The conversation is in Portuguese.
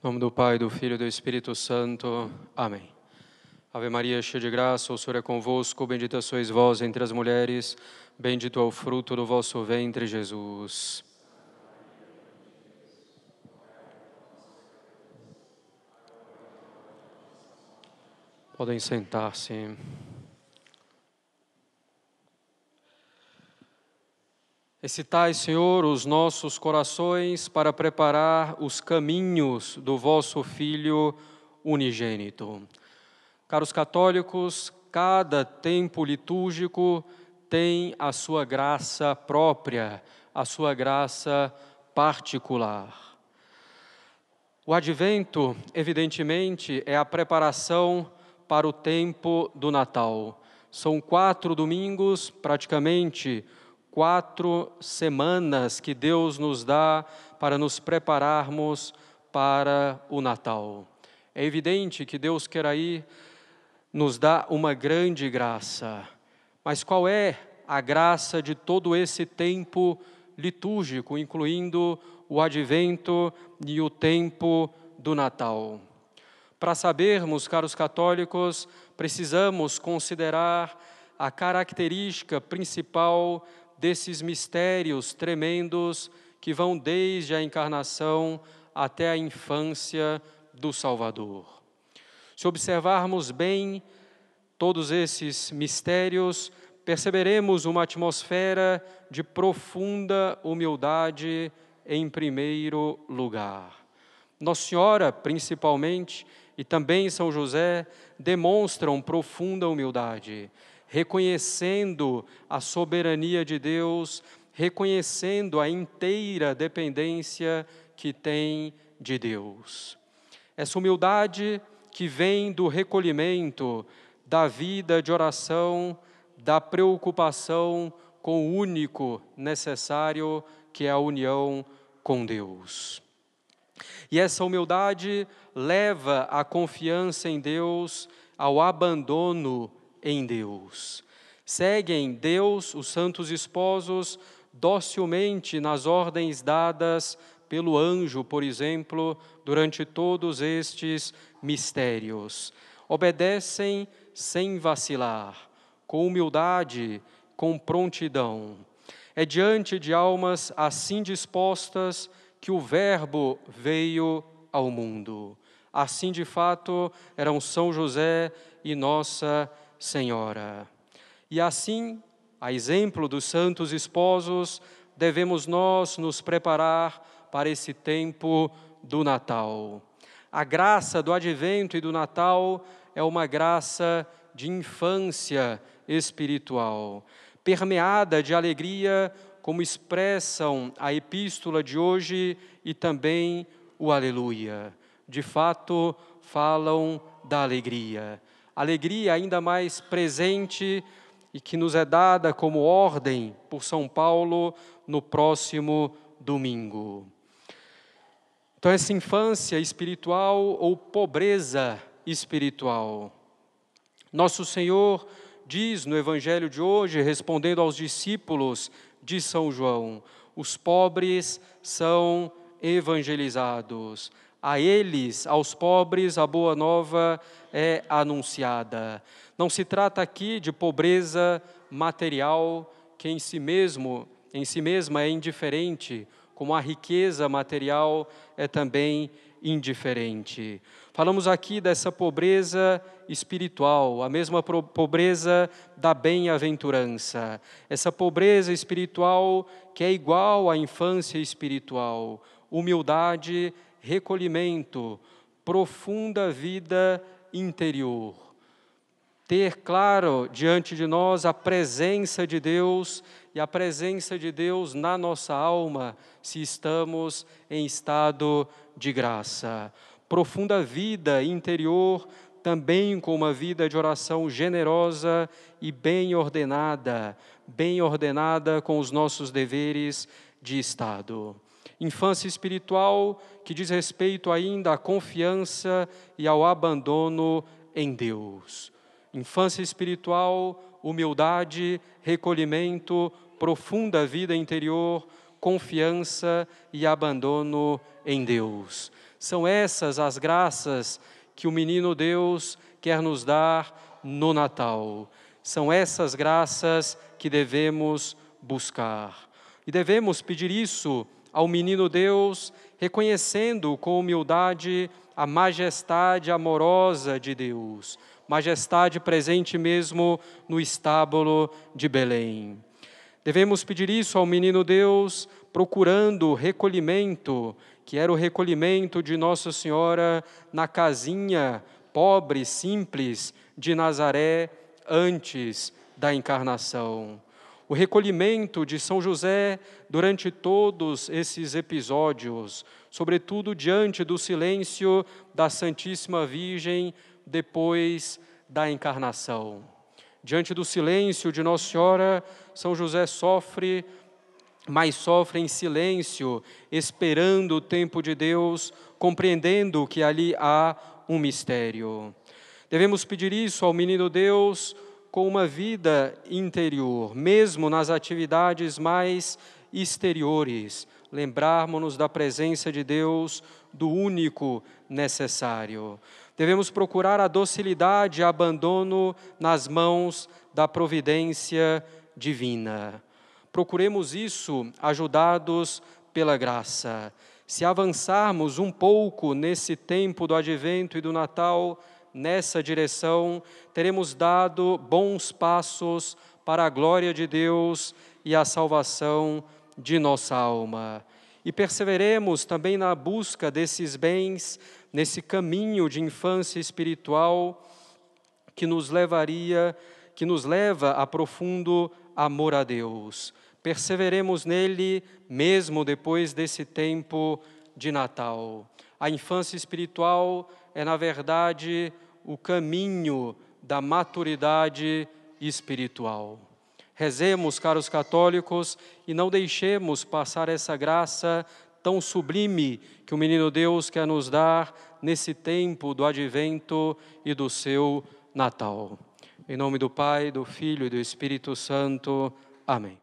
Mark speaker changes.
Speaker 1: Em nome do Pai, do Filho e do Espírito Santo. Amém. Ave Maria, cheia de graça, o Senhor é convosco, bendita sois vós entre as mulheres, bendito é o fruto do vosso ventre, Jesus. Podem sentar-se. Excitai, Senhor, os nossos corações para preparar os caminhos do vosso Filho unigênito. Caros católicos, cada tempo litúrgico tem a sua graça própria, a sua graça particular. O advento, evidentemente, é a preparação para o tempo do Natal. São quatro domingos, praticamente, quatro semanas que Deus nos dá para nos prepararmos para o Natal. É evidente que Deus quer aí nos dar uma grande graça. Mas qual é a graça de todo esse tempo litúrgico, incluindo o advento e o tempo do Natal? Para sabermos, caros católicos, precisamos considerar a característica principal desses mistérios tremendos que vão desde a encarnação até a infância do Salvador. Se observarmos bem todos esses mistérios, perceberemos uma atmosfera de profunda humildade em primeiro lugar. Nossa Senhora, principalmente, e também São José demonstram profunda humildade reconhecendo a soberania de Deus, reconhecendo a inteira dependência que tem de Deus. Essa humildade que vem do recolhimento, da vida de oração, da preocupação com o único necessário, que é a união com Deus. E essa humildade leva a confiança em Deus ao abandono em Deus. Seguem Deus os santos esposos docilmente nas ordens dadas pelo anjo, por exemplo, durante todos estes mistérios. Obedecem sem vacilar, com humildade, com prontidão. É diante de almas assim dispostas que o Verbo veio ao mundo. Assim, de fato, eram São José e Nossa Senhora. E assim, a exemplo dos santos esposos, devemos nós nos preparar para esse tempo do Natal. A graça do advento e do Natal é uma graça de infância espiritual, permeada de alegria, como expressam a epístola de hoje e também o Aleluia. De fato, falam da alegria alegria ainda mais presente e que nos é dada como ordem por São Paulo no próximo domingo. Então, essa infância espiritual ou pobreza espiritual. Nosso Senhor diz no Evangelho de hoje, respondendo aos discípulos de São João: os pobres são evangelizados a eles, aos pobres, a boa nova é anunciada. Não se trata aqui de pobreza material que em si mesmo, em si mesma é indiferente, como a riqueza material é também indiferente. Falamos aqui dessa pobreza espiritual, a mesma pobreza da bem-aventurança, essa pobreza espiritual que é igual à infância espiritual, humildade recolhimento, profunda vida interior. Ter claro diante de nós a presença de Deus e a presença de Deus na nossa alma, se estamos em estado de graça. Profunda vida interior, também com uma vida de oração generosa e bem ordenada, bem ordenada com os nossos deveres de Estado. Infância espiritual que diz respeito ainda à confiança e ao abandono em Deus. Infância espiritual, humildade, recolhimento, profunda vida interior, confiança e abandono em Deus. São essas as graças que o menino Deus quer nos dar no Natal. São essas graças que devemos buscar. E devemos pedir isso ao menino Deus, reconhecendo com humildade a majestade amorosa de Deus, majestade presente mesmo no estábulo de Belém. Devemos pedir isso ao menino Deus, procurando recolhimento, que era o recolhimento de Nossa Senhora na casinha pobre, simples de Nazaré antes da encarnação o recolhimento de São José durante todos esses episódios, sobretudo diante do silêncio da Santíssima Virgem depois da encarnação. Diante do silêncio de Nossa Senhora, São José sofre, mas sofre em silêncio, esperando o tempo de Deus, compreendendo que ali há um mistério. Devemos pedir isso ao menino Deus com uma vida interior, mesmo nas atividades mais exteriores, lembrarmos-nos da presença de Deus, do único necessário. Devemos procurar a docilidade e abandono nas mãos da providência divina. Procuremos isso ajudados pela graça. Se avançarmos um pouco nesse tempo do advento e do Natal, nessa direção, teremos dado bons passos para a glória de Deus e a salvação de nossa alma. E perseveremos também na busca desses bens, nesse caminho de infância espiritual que nos levaria, que nos leva a profundo amor a Deus. Perseveremos nele mesmo depois desse tempo de Natal. A infância espiritual é, na verdade, o caminho da maturidade espiritual. Rezemos, caros católicos, e não deixemos passar essa graça tão sublime que o menino Deus quer nos dar nesse tempo do advento e do seu Natal. Em nome do Pai, do Filho e do Espírito Santo. Amém.